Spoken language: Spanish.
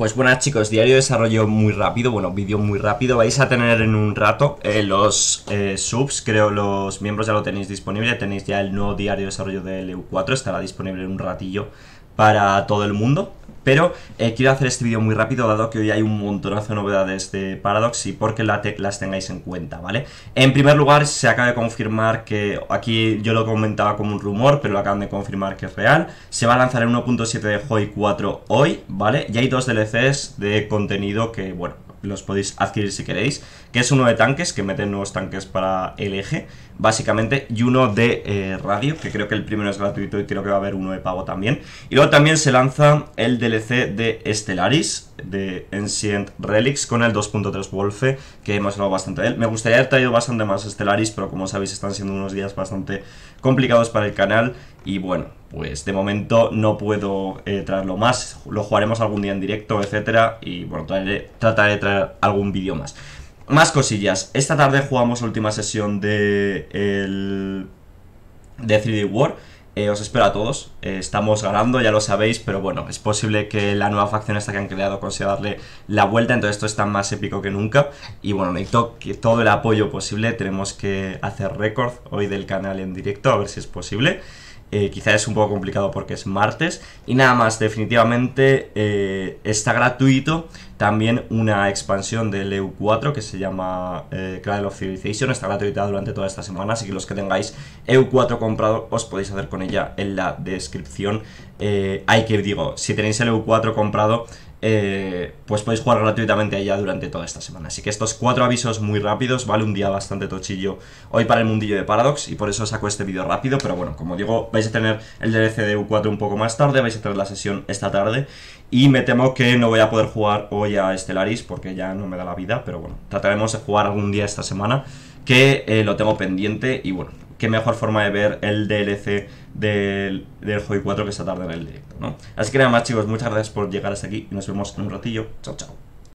Pues buenas chicos, diario de desarrollo muy rápido, bueno, vídeo muy rápido, vais a tener en un rato eh, los eh, subs, creo los miembros ya lo tenéis disponible, tenéis ya el nuevo diario de desarrollo del eu 4 estará disponible en un ratillo para todo el mundo, pero eh, quiero hacer este vídeo muy rápido, dado que hoy hay un montonazo de novedades de Paradox y porque la las tengáis en cuenta, ¿vale? En primer lugar, se acaba de confirmar que, aquí yo lo comentaba como un rumor, pero lo acaban de confirmar que es real, se va a lanzar el 1.7 de Joy 4 hoy, ¿vale? Y hay dos DLCs de contenido que, bueno, los podéis adquirir si queréis, que es uno de tanques, que meten nuevos tanques para el eje, básicamente, y uno de eh, radio, que creo que el primero es gratuito y creo que va a haber uno de pago también. Y luego también se lanza el DLC de Stellaris, de Ancient Relics, con el 2.3 Wolfe, que hemos hablado bastante de él. Me gustaría haber traído bastante más Stellaris, pero como sabéis están siendo unos días bastante complicados para el canal, y bueno, pues de momento no puedo eh, traerlo más. Lo jugaremos algún día en directo, etcétera. Y bueno, trataré de traer algún vídeo más. Más cosillas. Esta tarde jugamos la última sesión de, de 3D War. Eh, os espero a todos. Eh, estamos ganando, ya lo sabéis, pero bueno, es posible que la nueva facción esta que han creado consiga darle la vuelta, entonces esto está más épico que nunca. Y bueno, necesito todo el apoyo posible. Tenemos que hacer récord hoy del canal en directo, a ver si es posible. Eh, quizá es un poco complicado porque es martes. Y nada más, definitivamente eh, está gratuito también una expansión del EU4 que se llama eh, of Civilization. Está gratuita durante toda esta semana, así que los que tengáis EU4 comprado os podéis hacer con ella en la descripción. Eh, hay que, digo, si tenéis el EU4 comprado eh, pues podéis jugar gratuitamente allá durante toda esta semana. Así que estos cuatro avisos muy rápidos, vale un día bastante tochillo hoy para el mundillo de Paradox y por eso saco este vídeo rápido, pero bueno, como digo, vais a tener el DLC de U4 un poco más tarde, vais a tener la sesión esta tarde y me temo que no voy a poder jugar hoy a Stellaris porque ya no me da la vida, pero bueno, trataremos de jugar algún día esta semana que eh, lo tengo pendiente y bueno, qué mejor forma de ver el DLC del, del Joy 4 que esta tarde en el directo, ¿no? Así que nada más, chicos, muchas gracias por llegar hasta aquí y nos vemos en un ratillo. Chao, chao.